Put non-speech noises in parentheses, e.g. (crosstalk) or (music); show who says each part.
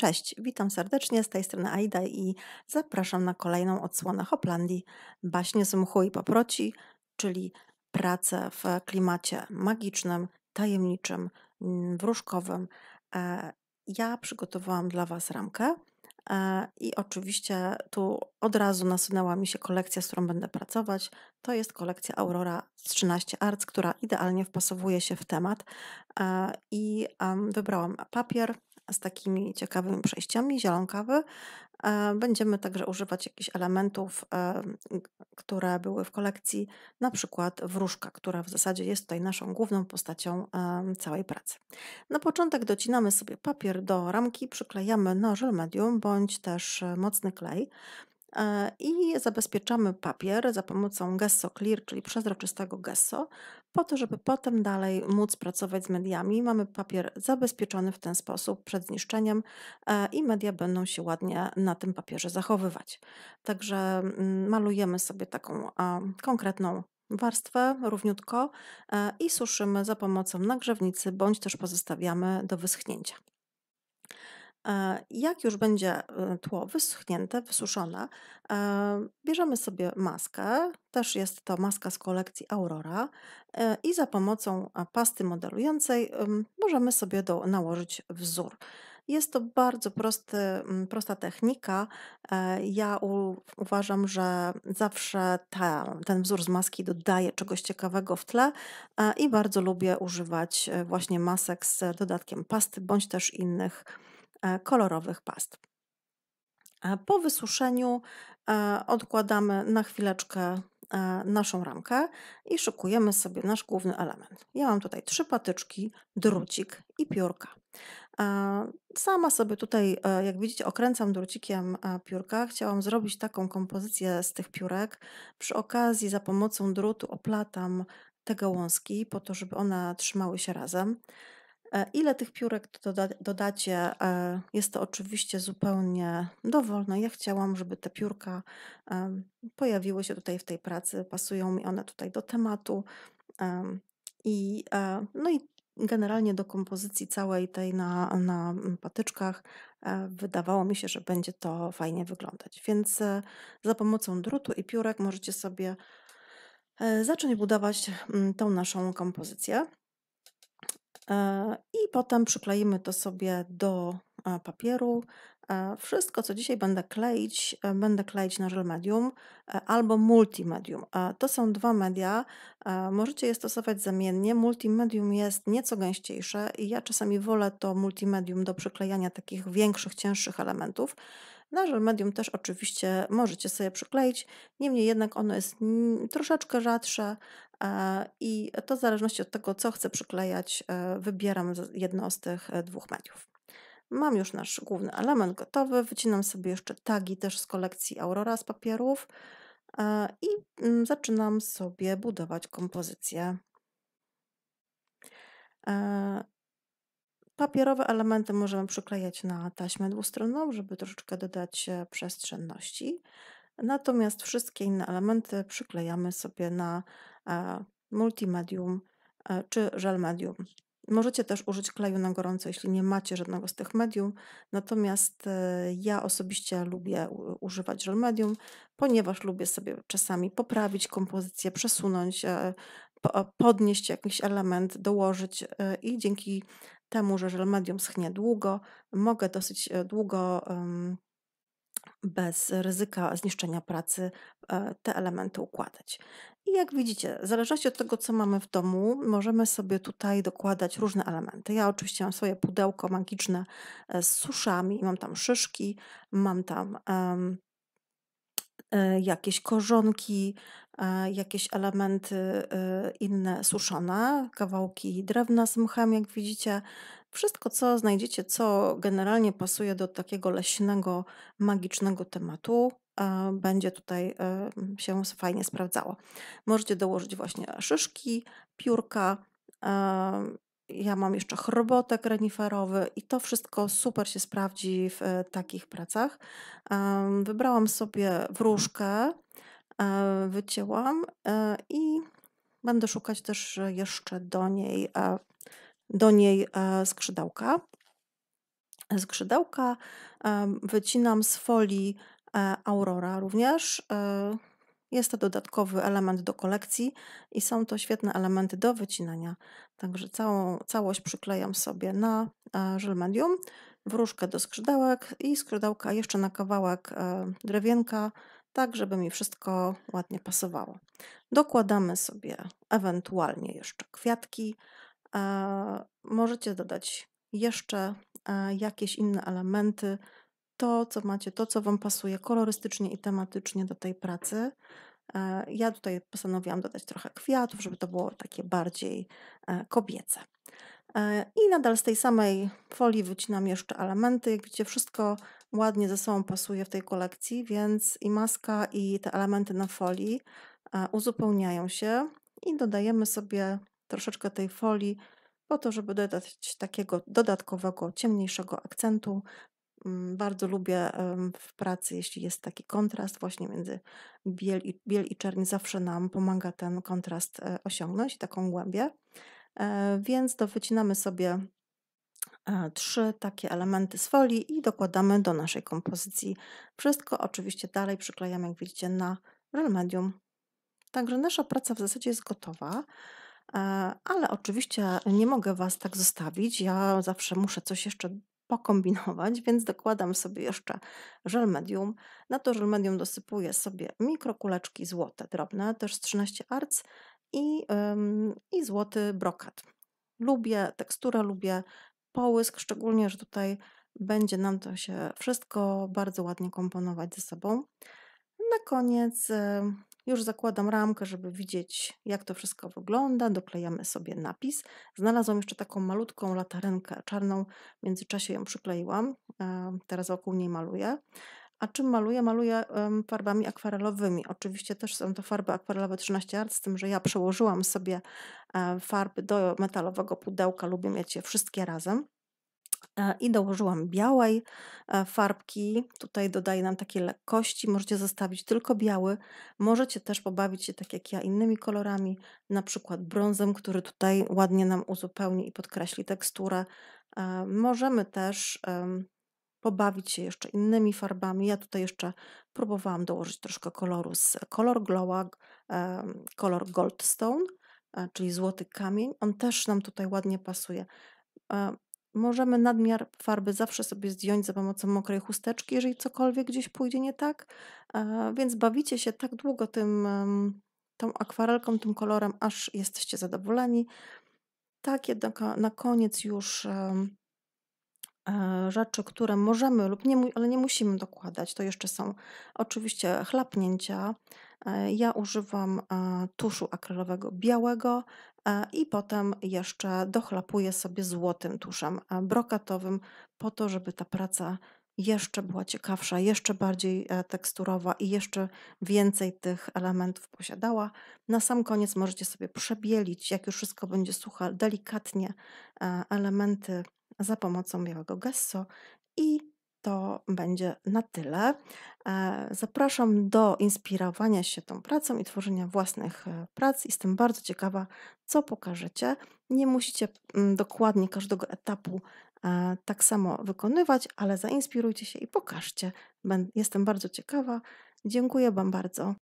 Speaker 1: Cześć, witam serdecznie z tej strony Aida i zapraszam na kolejną odsłonę Hoplandii baśnie z mchu i paproci, czyli pracę w klimacie magicznym, tajemniczym, mm, wróżkowym. E, ja przygotowałam dla Was ramkę e, i oczywiście tu od razu nasunęła mi się kolekcja, z którą będę pracować. To jest kolekcja Aurora z 13 Arts, która idealnie wpasowuje się w temat e, i wybrałam papier z takimi ciekawymi przejściami, zielonkawy. E, będziemy także używać jakichś elementów, e, które były w kolekcji, na przykład wróżka, która w zasadzie jest tutaj naszą główną postacią całej pracy. Na początek docinamy sobie papier do ramki, przyklejamy nożel medium bądź też e, mocny klej i zabezpieczamy papier za pomocą gesso clear, czyli przezroczystego gesso, po to, żeby potem dalej móc pracować z mediami. Mamy papier zabezpieczony w ten sposób przed zniszczeniem e, i media będą się ładnie na tym papierze zachowywać. Także mm, malujemy sobie taką konkretną warstwę równiutko e, i suszymy za pomocą nagrzewnicy bądź też pozostawiamy do wyschnięcia. E, jak już będzie e, tło wyschnięte, wysuszone, e, bierzemy sobie maskę, też jest to maska z kolekcji Aurora i za pomocą pasty modelującej możemy sobie do, nałożyć wzór. Jest to bardzo prosty, prosta technika. Ja u, uważam, że zawsze ten wzór z maski dodaje czegoś ciekawego w tle i bardzo lubię używać właśnie masek z dodatkiem pasty bądź też innych E, kolorowych past. E, po wysuszeniu e, odkładamy na chwileczkę naszą ramkę i szykujemy sobie nasz główny element. Ja mam tutaj trzy patyczki, mhm. drucik i piórka. Sama sobie tutaj, jak widzicie, okręcam drucikiem piórka. Chciałam zrobić taką kompozycję z tych piórek. Przy okazji za pomocą drutu oplatam te gałązki po to, żeby one trzymały się razem. E, ile tych piórek doda dodacie, e, jest to oczywiście zupełnie dowolne. Ja chciałam, żeby te piórka pojawiły się tutaj w tej pracy, pasują mi one tutaj do tematu. I, e, no i generalnie do kompozycji całej tej na, na patyczkach wydawało mi się, że będzie to fajnie wyglądać. Więc za pomocą drutu i piórek możecie sobie zacząć budować tą naszą kompozycję. E, I potem przykleimy to sobie do e, papieru. E, wszystko, co dzisiaj będę kleić, będę kleić na żel medium albo multimedium. To są dwa media, możecie je stosować zamiennie. Multimedium jest nieco gęściejsze i ja czasami wolę to multimedium do przyklejania takich większych, cięższych elementów. Na żel medium też oczywiście możecie sobie przykleić, niemniej jednak ono jest mm, troszeczkę rzadsze, E, I to w zależności od tego, co chcę przyklejać, e, wybieram jedno z tych e, dwóch mediów. Mam już nasz główny element gotowy, wycinam sobie jeszcze tagi też z kolekcji Aurora z papierów i mm, zaczynam sobie budować kompozycję. Papierowe elementy możemy przyklejać na taśmę dwustronną, żeby troszeczkę dodać przestrzenności. Natomiast wszystkie inne elementy przyklejamy sobie na E, multimedium e, czy żel medium. Możecie też użyć kleju na gorąco, jeśli nie macie żadnego z tych medium. Natomiast e, ja osobiście lubię używać żel medium, ponieważ lubię sobie czasami poprawić kompozycję, przesunąć, podnieść jakiś element, dołożyć i dzięki temu, że żel medium schnie długo, mogę dosyć długo bez ryzyka zniszczenia pracy te elementy układać. I jak widzicie, w zależności od tego, co mamy w domu, możemy sobie tutaj dokładać różne elementy. Ja oczywiście mam swoje pudełko magiczne e, z suszami, mam tam szyszki, mam tam um, jakieś korzonki, e, jakieś elementy inne suszone, kawałki drewna z mchem, jak widzicie. Wszystko, co znajdziecie, co generalnie pasuje do takiego leśnego, magicznego tematu, będzie tutaj e, się fajnie sprawdzało. Możecie dołożyć właśnie szyszki, piórka. Ja mam jeszcze chrobotek reniferowy i to wszystko super się sprawdzi w e, takich pracach. Wybrałam sobie wróżkę, e, wycięłam i będę szukać też jeszcze do niej, do niej skrzydełka. Skrzydełka wycinam z folii E, Aurora również. E, jest to dodatkowy element do kolekcji i są to świetne elementy do wycinania. Także całą, całość przyklejam sobie na e, żel medium, wróżkę do skrzydełek i skrzydełka jeszcze na kawałek drewienka, tak żeby mi wszystko ładnie pasowało. Dokładamy sobie ewentualnie jeszcze kwiatki. Możecie dodać jeszcze jakieś inne elementy, to, co macie, to, co Wam pasuje kolorystycznie i tematycznie do tej pracy. E, ja tutaj postanowiłam dodać trochę kwiatów, żeby to było takie bardziej e, kobiece. E, I nadal z tej samej folii wycinam jeszcze elementy. Jak widzicie, wszystko ładnie ze sobą pasuje w tej kolekcji, więc i maska, i te elementy na folii uzupełniają się. I dodajemy sobie troszeczkę tej folii po to, żeby dodać takiego dodatkowego, ciemniejszego akcentu Mm, bardzo lubię w pracy, jeśli jest taki kontrast właśnie między biel i, biel i czerń, zawsze nam pomaga ten kontrast e, osiągnąć, taką głębię. E, więc to wycinamy sobie e, trzy takie elementy z folii i dokładamy do naszej kompozycji. Wszystko oczywiście dalej przyklejamy, jak widzicie, na żel medium. Także nasza praca w zasadzie jest gotowa, ale oczywiście nie mogę Was tak zostawić. Ja zawsze muszę coś jeszcze pokombinować, (laughs) więc dokładam sobie jeszcze żel medium. Na to żel medium dosypuję sobie mikrokuleczki złote, drobne, też z 13 arc i, ym, i złoty brokat. Lubię teksturę, lubię połysk, szczególnie, że tutaj będzie nam to się wszystko bardzo ładnie komponować ze sobą. Na koniec... Yy, już zakładam ramkę, żeby widzieć, jak to wszystko wygląda. Doklejamy sobie napis. Znalazłam jeszcze taką malutką latarenkę czarną. W międzyczasie ją przykleiłam. E, teraz wokół niej maluję. A czym maluję? Maluję farbami akwarelowymi. Oczywiście też są to farby akwarelowe 13 art, z tym, że ja przełożyłam sobie e, farby do metalowego pudełka. Lubię mieć je wszystkie razem. E, i dołożyłam białej e, farbki. Tutaj dodaję nam takiej lekkości. Możecie zostawić tylko biały. Możecie też pobawić się tak jak ja innymi kolorami, na przykład brązem, który tutaj ładnie nam uzupełni i podkreśli teksturę. E, możemy też pobawić się jeszcze innymi farbami. Ja tutaj jeszcze próbowałam dołożyć troszkę koloru z kolor Glowa, kolor Goldstone, czyli złoty kamień. On też nam tutaj ładnie pasuje możemy nadmiar farby zawsze sobie zdjąć za pomocą mokrej chusteczki, jeżeli cokolwiek gdzieś pójdzie nie tak. Więc bawicie się tak długo tym, tą akwarelką, tym kolorem, aż jesteście zadowoleni. Tak, jednak na koniec już e, rzeczy, które możemy lub nie, ale nie musimy dokładać, to jeszcze są oczywiście chlapnięcia, E, ja używam e, tuszu akrylowego białego e, i potem jeszcze dochlapuję sobie złotym tuszem brokatowym po to, żeby ta praca jeszcze była ciekawsza, jeszcze bardziej teksturowa i jeszcze więcej tych elementów posiadała. Na sam koniec możecie sobie przebielić, jak już wszystko będzie suche, delikatnie elementy za pomocą białego gesso i to będzie na tyle. E, zapraszam do inspirowania się tą pracą i tworzenia własnych e, prac. Jestem bardzo ciekawa, co pokażecie. Nie musicie mm, dokładnie każdego etapu e, tak samo wykonywać, ale zainspirujcie się i pokażcie. Jestem bardzo ciekawa. Dziękuję Wam bardzo.